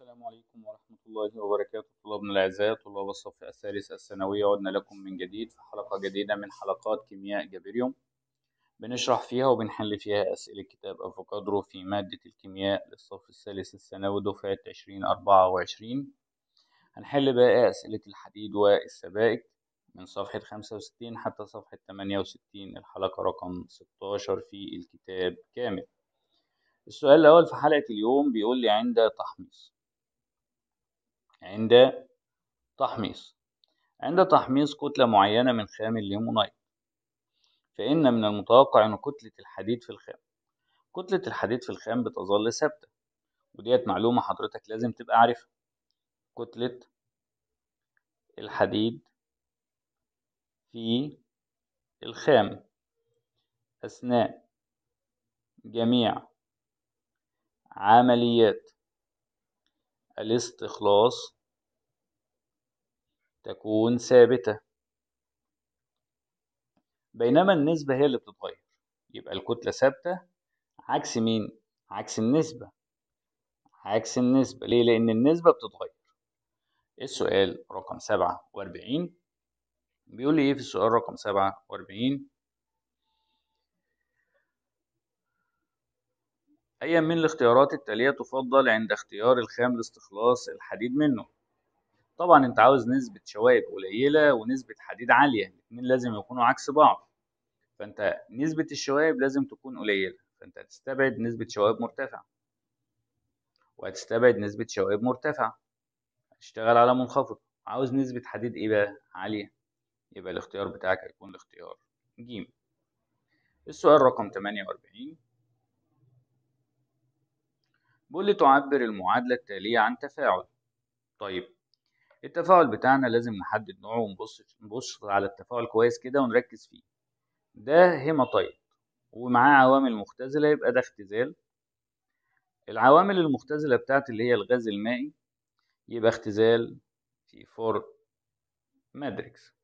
السلام عليكم ورحمة الله وبركاته طلابنا الأعزاء طلاب الصف الثالث الثانوي عدنا لكم من جديد في حلقة جديدة من حلقات كيمياء جابريوم بنشرح فيها وبنحل فيها أسئلة كتاب أفوكادرو في مادة الكيمياء للصف الثالث الثانوي دفعة عشرين أربعة وعشرين هنحل بقى أسئلة الحديد والسبائك من صفحة خمسة وستين حتى صفحة تمانية وستين الحلقة رقم ستاشر في الكتاب كامل السؤال الأول في حلقة اليوم بيقول لي عند تحميص عند تحميص عند تحميص كتلة معينة من خام الليمونايت فإن من المتوقع أن كتلة الحديد في الخام كتلة الحديد في الخام بتظل ثابتة وديت معلومة حضرتك لازم تبقى عارفها كتلة الحديد في الخام أثناء جميع عمليات الاستخلاص تكون ثابتة بينما النسبة هي اللي بتتغير يبقى الكتلة ثابتة عكس مين؟ عكس النسبة عكس النسبة ليه؟ لأن النسبة بتتغير السؤال رقم سبعة وأربعين بيقول لي إيه في السؤال رقم سبعة وأربعين؟ أيا من الاختيارات التالية تفضل عند اختيار الخام لاستخلاص الحديد منه طبعا انت عاوز نسبة شوائب قليلة ونسبة حديد عالية الاتنين لازم يكونوا عكس بعض فانت نسبة الشوائب لازم تكون قليلة فانت هتستبعد نسبة شوائب مرتفعة وهتستبعد نسبة شوائب مرتفعة هتشتغل على منخفض عاوز نسبة حديد ايه بقى عالية يبقى الاختيار بتاعك هيكون الاختيار ج السؤال رقم 48 بيقول لي تعبر المعادلة التالية عن تفاعل طيب التفاعل بتاعنا لازم نحدد نوعه ونبص نبص على التفاعل كويس كده ونركز فيه ده هيماتايت ومعاه عوامل مختزلة يبقى ده اختزال العوامل المختزلة بتاعت اللي هي الغاز المائي يبقى اختزال في فور ماتريكس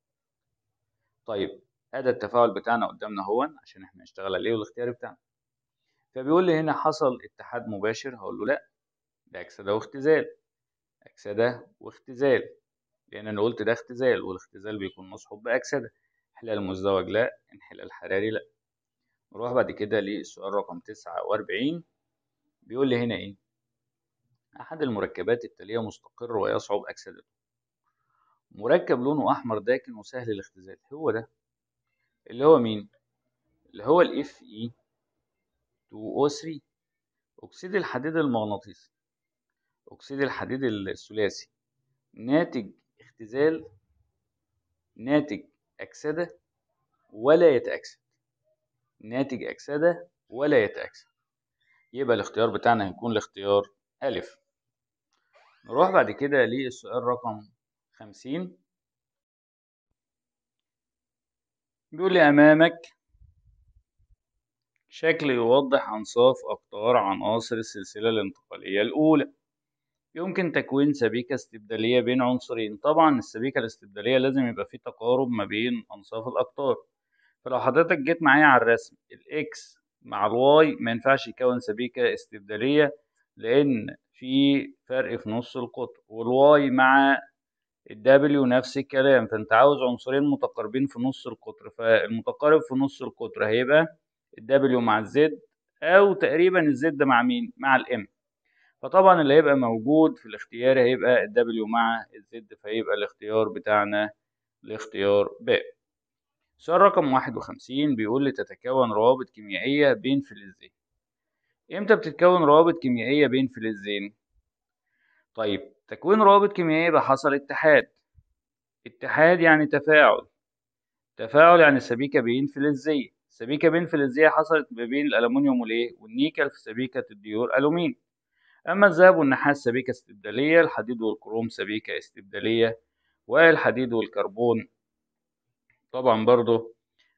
طيب هذا التفاعل بتاعنا قدامنا هون عشان احنا نشتغل عليه والاختيار بتاعنا فبيقول لي هنا حصل اتحاد مباشر هقول له لا ده اكسده واختزال اكسده واختزال لان انا قلت ده اختزال والاختزال بيكون مصحوب باكسده انحلال مزدوج لا انحلال حراري لا نروح بعد كده للسؤال رقم 49 بيقول لي هنا ايه احد المركبات التاليه مستقر ويصعب اكسدته مركب لونه احمر داكن وسهل الاختزال هو ده اللي هو مين اللي هو الاف اي 2O3 أكسيد الحديد المغناطيسي أكسيد الحديد الثلاثي ناتج اختزال ناتج أكسدة ولا يتأكسد ناتج أكسدة ولا يتأكسد يبقى الاختيار بتاعنا هيكون الاختيار أ نروح بعد كده للسؤال رقم خمسين بيقول لي أمامك شكل يوضح أنصاف أقطار عناصر السلسلة الانتقالية الأولى يمكن تكوين سبيكة استبدالية بين عنصرين طبعا السبيكة الاستبدالية لازم يبقى فيه تقارب ما بين أنصاف الأقطار فلو حضرتك جيت معايا على الرسم الإكس مع الواي ما ينفعش يكون سبيكة استبدالية لأن في فرق في نص القطر والواي مع الدبليو نفس الكلام فأنت عاوز عنصرين متقاربين في نص القطر فالمتقارب في نص القطر هيبقى الدبليو مع الزد او تقريبا الزد مع مين مع الام فطبعا اللي هيبقى موجود في الاختيار هيبقى الدبليو مع الزد فيبقى الاختيار بتاعنا الاختيار ب سؤال رقم 51 بيقول لي تتكون روابط كيميائية بين فلزين امتى بتتكون روابط كيميائية بين فلزين طيب تكوين روابط كيميائية بحصل اتحاد اتحاد يعني تفاعل تفاعل يعني سبيكة بين فلزية السبيكه بين فلزيه حصلت ما بين الالومنيوم والايه والنيكل في سبيكه الديور الومين اما الذهب والنحاس سبيكه استبداليه الحديد والكروم سبيكه استبداليه والحديد والكربون طبعا برضه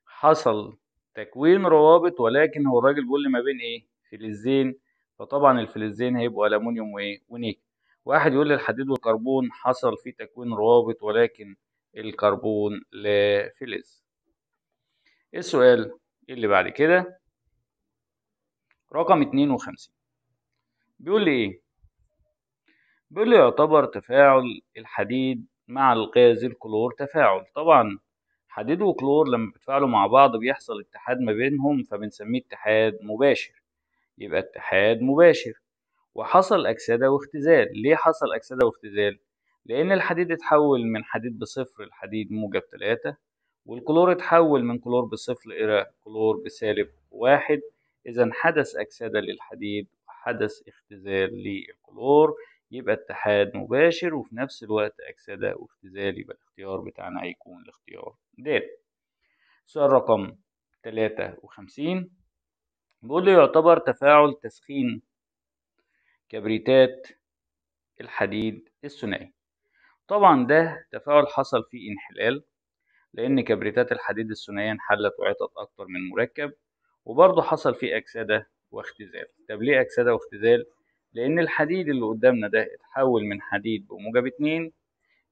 حصل تكوين روابط ولكن هو الراجل بيقول لي ما بين ايه فلزين فطبعا الفلزين هيبقوا الومنيوم وايه ونيكل واحد يقول لي الحديد والكربون حصل فيه تكوين روابط ولكن الكربون لا فلز إيه السؤال إيه اللي بعد كده رقم اتنين وخمسين بيقول لي ايه بيقول لي يعتبر تفاعل الحديد مع الغاز الكلور تفاعل طبعا حديد وكلور لما بيتفاعلوا مع بعض بيحصل اتحاد ما بينهم فبنسميه اتحاد مباشر يبقى اتحاد مباشر وحصل أكسدة واختزال ليه حصل أكسدة واختزال؟ لأن الحديد اتحول من حديد بصفر لحديد موجب تلاتة والكلور اتحول من كلور بصفر إلى كلور بسالب واحد إذا حدث أكسدة للحديد حدث اختزال للكلور يبقى اتحاد مباشر وفي نفس الوقت أكسدة واختزال يبقى الاختيار بتاعنا هيكون الاختيار د سؤال رقم 53 بيقول لي يعتبر تفاعل تسخين كبريتات الحديد الثنائي طبعا ده تفاعل حصل فيه انحلال لأن كبريتات الحديد الثنائية انحلت وعطت أكتر من مركب وبرضه حصل فيه أكسدة واختزال طب ليه أكسدة واختزال؟ لأن الحديد اللي قدامنا ده اتحول من حديد بموجب اتنين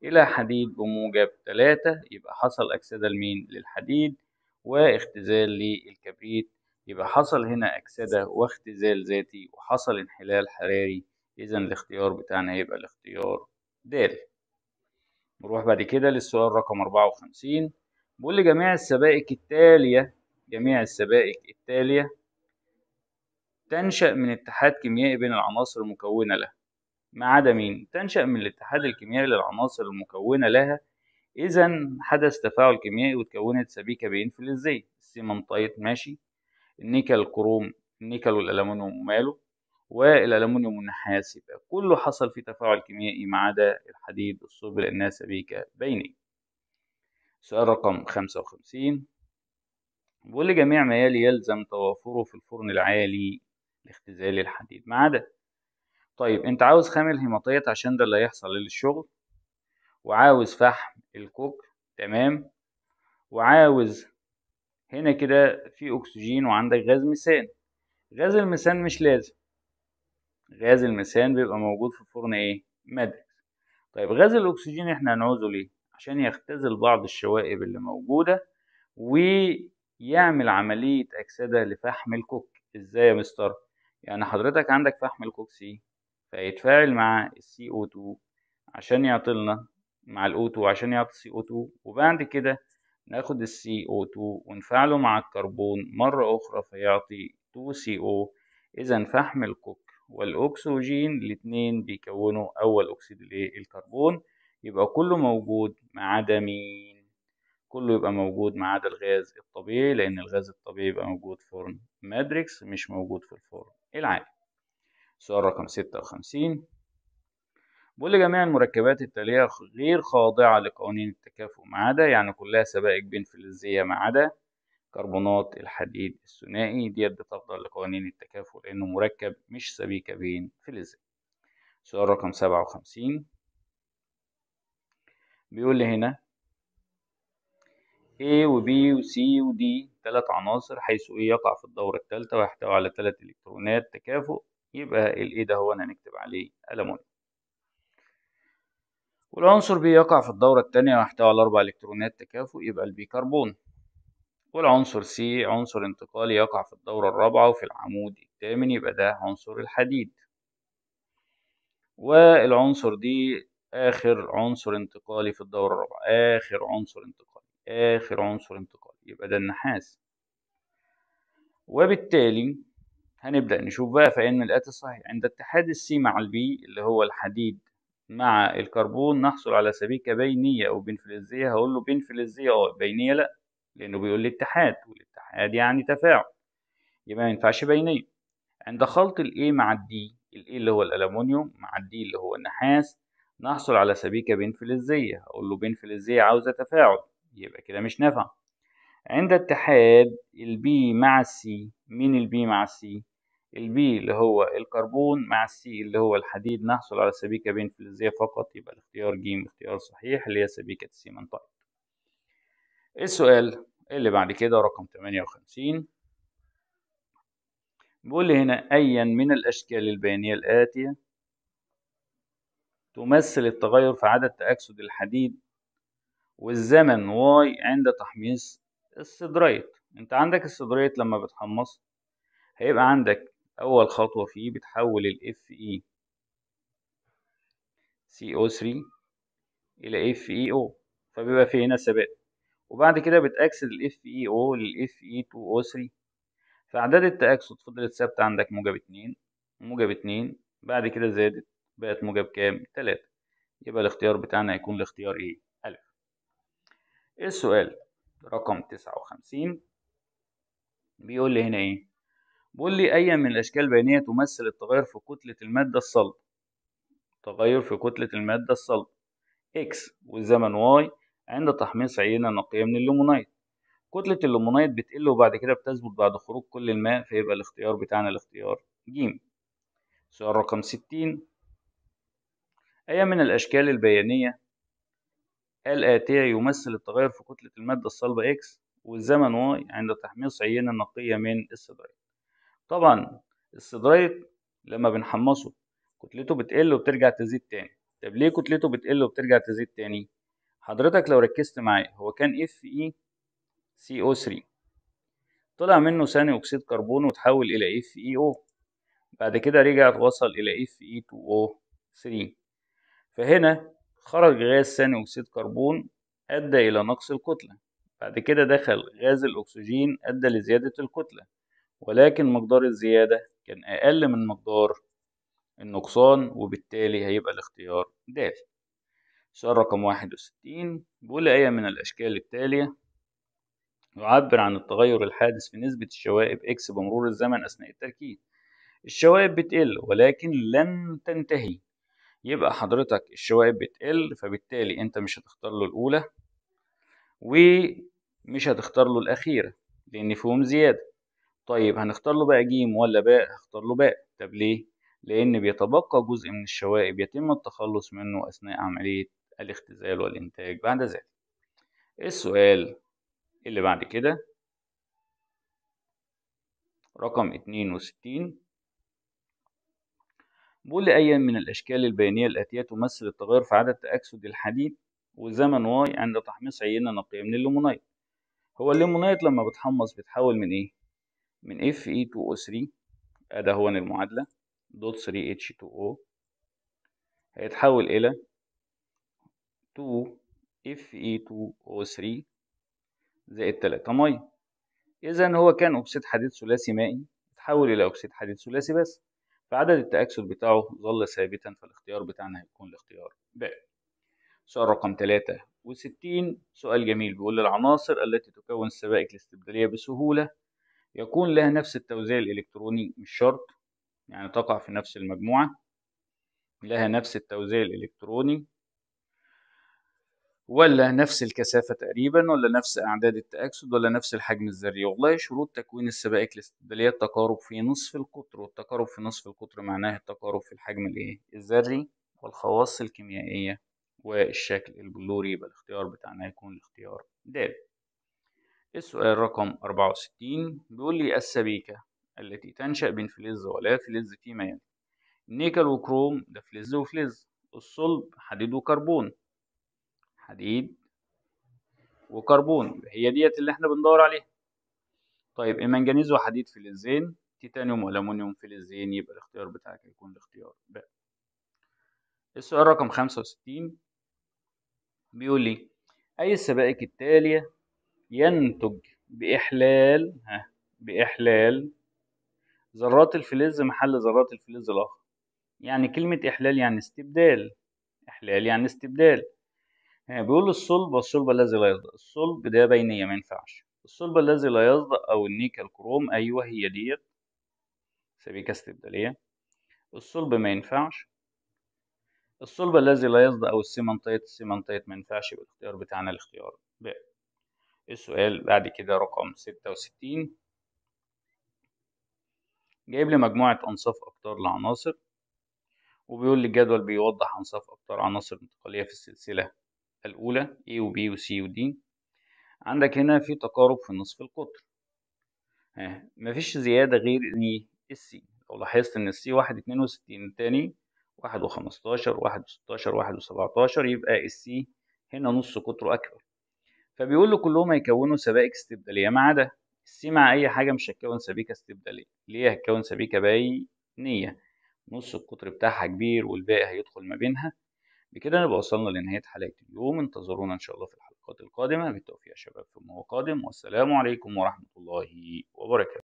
إلى حديد بموجب تلاتة يبقى حصل أكسدة لمين؟ للحديد واختزال للكبريت يبقى حصل هنا أكسدة واختزال ذاتي وحصل انحلال حراري إذا الاختيار بتاعنا هيبقى الاختيار د نروح بعد كده للسؤال رقم 54 بيقول لي جميع السبائك التالية جميع السبائك التالية تنشأ من اتحاد كيميائي بين العناصر المكونة لها ما عدا مين؟ تنشأ من الاتحاد الكيميائي للعناصر المكونة لها إذا حدث تفاعل كيميائي وتكونت سبيكة بين فلزية السيمنتايت ماشي النيكل كروم النيكل والألمنيوم ماله والالومنيوم والنحاس يبقى كله حصل فيه تفاعل كيميائي ما عدا الحديد الصلب لانها سبيكه بينيه سؤال رقم 55 بيقول لي جميع ما يلي يلزم توافره في الفرن العالي لاختزال الحديد ما عدا طيب انت عاوز خام الهيماطيت عشان ده اللي هيحصل للشغل وعاوز فحم الكوك تمام وعاوز هنا كده في اكسجين وعندك غاز ميثان غاز الميثان مش لازم غاز الميثان بيبقى موجود في فرن ايه ماتريكس طيب غاز الاكسجين احنا هنعوزه ليه عشان يختزل بعض الشوائب اللي موجوده ويعمل عمليه اكسده لفحم الكوك ازاي يا مستر يعني حضرتك عندك فحم الكوكسي فيتفاعل مع السي او 2 عشان يعطلنا مع الاو 2 عشان يعطي سي او 2 وبعد كده ناخد السي او 2 ونفعله مع الكربون مرة أخرى فيعطي 2 سي او إذا فحم الكوك والأكسجين الاتنين بيكونوا أول أكسيد للكربون يبقى كله موجود ما عدا مين؟ كله يبقى موجود ما عدا الغاز الطبيعي لأن الغاز الطبيعي يبقى موجود في فرن مادريكس مش موجود في الفرن العادي. سؤال رقم 56 بقول لجميع المركبات التالية غير خاضعة لقوانين التكافؤ ما عدا يعني كلها سبائك بين فلزية ما عدا كربونات الحديد الثنائي ديت بتفضل لقوانين التكافؤ لأنه مركب مش سبيكة بين فلزات سؤال رقم سبعة وخمسين بيقول لي هنا A و B و C و D تلات عناصر حيث A يقع في الدورة التالتة ويحتوي على تلات إلكترونات تكافؤ يبقى ال A ده هو أنا هنكتب عليه ألمونيوم والعنصر B يقع في الدورة التانية ويحتوي على أربع إلكترونات تكافؤ يبقى البيكربون والعنصر C عنصر انتقالي يقع في الدورة الرابعة وفي العمود الثامن يبقى ده عنصر الحديد والعنصر دي آخر عنصر انتقالي في الدورة الرابعة آخر عنصر انتقالي آخر عنصر انتقالي يبقى ده النحاس وبالتالي هنبدأ نشوف بقى فإن الآتي صحيح عند اتحاد السي مع البي اللي هو الحديد مع الكربون نحصل على سبيكة بينية أو بنفلزية هقول له بنفلزية أه بينية لأ لأنه بيقول لي اتحاد والاتحاد يعني تفاعل يبقى ما ينفعش بينية عند خلط الـ A مع الـ D ال A اللي هو الألمونيوم مع الـ D اللي هو النحاس نحصل على سبيكة بين فلزية أقول له بين فلزية عاوزة تفاعل يبقى كده مش نافع عند اتحاد البي مع السي مين البي مع السي البي اللي هو الكربون مع السي اللي هو الحديد نحصل على سبيكة بين فلزية فقط يبقى الاختيار ج اختيار صحيح اللي هي سبيكة السيمنتايد السؤال اللي بعد كده رقم 58 بيقول لي هنا أيا من الأشكال البيانية الآتية تمثل التغير في عدد تأكسد الحديد والزمن واي عند تحميص السدريت انت عندك السدريت لما بتحمص هيبقى عندك أول خطوة فيه بتحول ال Fe CO3 إلى FeO فبيبقى في هنا ثبات وبعد كده بتأكسد الـ FeO للـ fe 2 o 3 فأعداد التأكسد فضلت ثابتة عندك موجب اتنين وموجب اتنين بعد كده زادت بقت موجب كام؟ تلاتة يبقى الاختيار بتاعنا هيكون الاختيار ايه؟ ألف إيه السؤال رقم تسعة وخمسين بيقول لي هنا ايه؟ بيقول لي أي من الأشكال البيانية تمثل التغير في كتلة المادة الصلبة تغير في كتلة المادة الصلبة x والزمن y عند تحميص عينة نقية من اللومونايت كتلة اللومونايت بتقل وبعد كده بتثبت بعد خروج كل الماء فيبقى الاختيار بتاعنا الاختيار ج سؤال رقم ستين أي من الأشكال البيانية الآتية يمثل التغير في كتلة المادة الصلبة X والزمن Y عند تحميص عينة نقية من السدرايت طبعا السدرايت لما بنحمصه كتلته بتقل وبترجع تزيد تاني طب ليه كتلته بتقل وبترجع تزيد تاني حضرتك لو ركزت معايا هو كان feco 3 طلع منه ثاني اكسيد كربون وتحول الى FeO بعد كده رجع وصل الى fe 2 o 3 فهنا خرج غاز ثاني اكسيد كربون ادى الى نقص الكتله بعد كده دخل غاز الاكسجين ادى لزياده الكتله ولكن مقدار الزياده كان اقل من مقدار النقصان وبالتالي هيبقى الاختيار دافئ السؤال رقم واحد وستين بيقول أي من الأشكال التالية يعبر عن التغير الحادث في نسبة الشوائب إكس بمرور الزمن أثناء التركيب الشوائب بتقل ولكن لن تنتهي يبقى حضرتك الشوائب بتقل فبالتالي أنت مش هتختار له الأولى ومش هتختار له الأخيرة لأن فيهم زيادة طيب هنختار له بقى جيم ولا باء هختار له باء طب ليه؟ لأن بيتبقى جزء من الشوائب يتم التخلص منه أثناء عملية الاختزال والإنتاج بعد ذلك السؤال اللي بعد كده رقم 62 بقول لي أي من الأشكال البيانية الآتية تمثل التغير في عدد تأكسد الحديد وزمن واي عند تحميص عينة نقية من الليمونايت هو الليمونايت لما بتحمص بتحول من إيه؟ من Fe2O3 أده هو المعادلة دوت 3H2O هيتحول إلى 2 fe 2 زائد 3 زائد 3 ميه اذا هو كان اكسيد حديد ثلاثي مائي تحول الى اكسيد حديد ثلاثي بس فعدد التأكسد بتاعه ظل ثابتا فالاختيار بتاعنا هيكون الاختيار ب سؤال رقم 63 سؤال جميل بيقول العناصر التي تكون السبائك الاستبدالية بسهولة يكون لها نفس التوزيع الإلكتروني مش شرط يعني تقع في نفس المجموعة لها نفس التوزيع الإلكتروني ولا نفس الكثافه تقريبا ولا نفس اعداد التاكسد ولا نفس الحجم الذري والله شروط تكوين السبائك الاستبداليه التقارب في نصف القطر والتقارب في نصف القطر معناه التقارب في الحجم الايه الذري والخواص الكيميائيه والشكل البلوري يبقى الاختيار بتاعنا يكون الاختيار د السؤال رقم 64 بيقول لي السبيكه التي تنشأ بين فلز ولا فلز فيما يلي النيكل وكروم ده فلز وفلز الصلب حديد وكربون حديد وكربون هي ديت اللي احنا بندور عليها طيب المنجنيز إيه، وحديد فلزين تيتانيوم والومنيوم فلزين يبقى الاختيار بتاعك هيكون الاختيار ب السؤال رقم 65 بيقول لي أي السبائك التالية ينتج بإحلال ها بإحلال ذرات الفلز محل ذرات الفلز الآخر يعني كلمة إحلال يعني استبدال إحلال يعني استبدال يعني بيقول الصلب والصلب الذي لا يصدأ الصلب ده بينية ما ينفعش الصلب الذي لا يصدأ أو النيكل كروم أيوه هي ديت سبيكة استبدالية الصلب ما ينفعش الصلب الذي لا يصدأ أو السيمنتايت السيمنتايت ما ينفعش بالاختيار بتاعنا الاختيار ب السؤال بعد كده رقم ستة وستين جايب لي مجموعة أنصاف أكتر لعناصر وبيقول لي الجدول بيوضح أنصاف أكتر عناصر انتقالية في السلسلة الأولى A و B و C و D عندك هنا في تقارب في نصف القطر مفيش زيادة غير إن C لو لاحظت إن C واحد اتنين وستين تاني واحد وخمستاشر واحد وستاشر واحد وسبعتاشر يبقى C هنا نص قطره أكبر فبيقول له كلهم هيكونوا سبائك استبدالية ما عدا C مع أي حاجة مش هتكون سبيكة استبدالية ليه هتكون سبيكة باينية نص القطر بتاعها كبير والباقي هيدخل ما بينها بكده نبقى وصلنا لنهاية حلقة اليوم انتظرونا إن شاء الله في الحلقات القادمة بالتوفيق يا شباب فيما هو قادم والسلام عليكم ورحمة الله وبركاته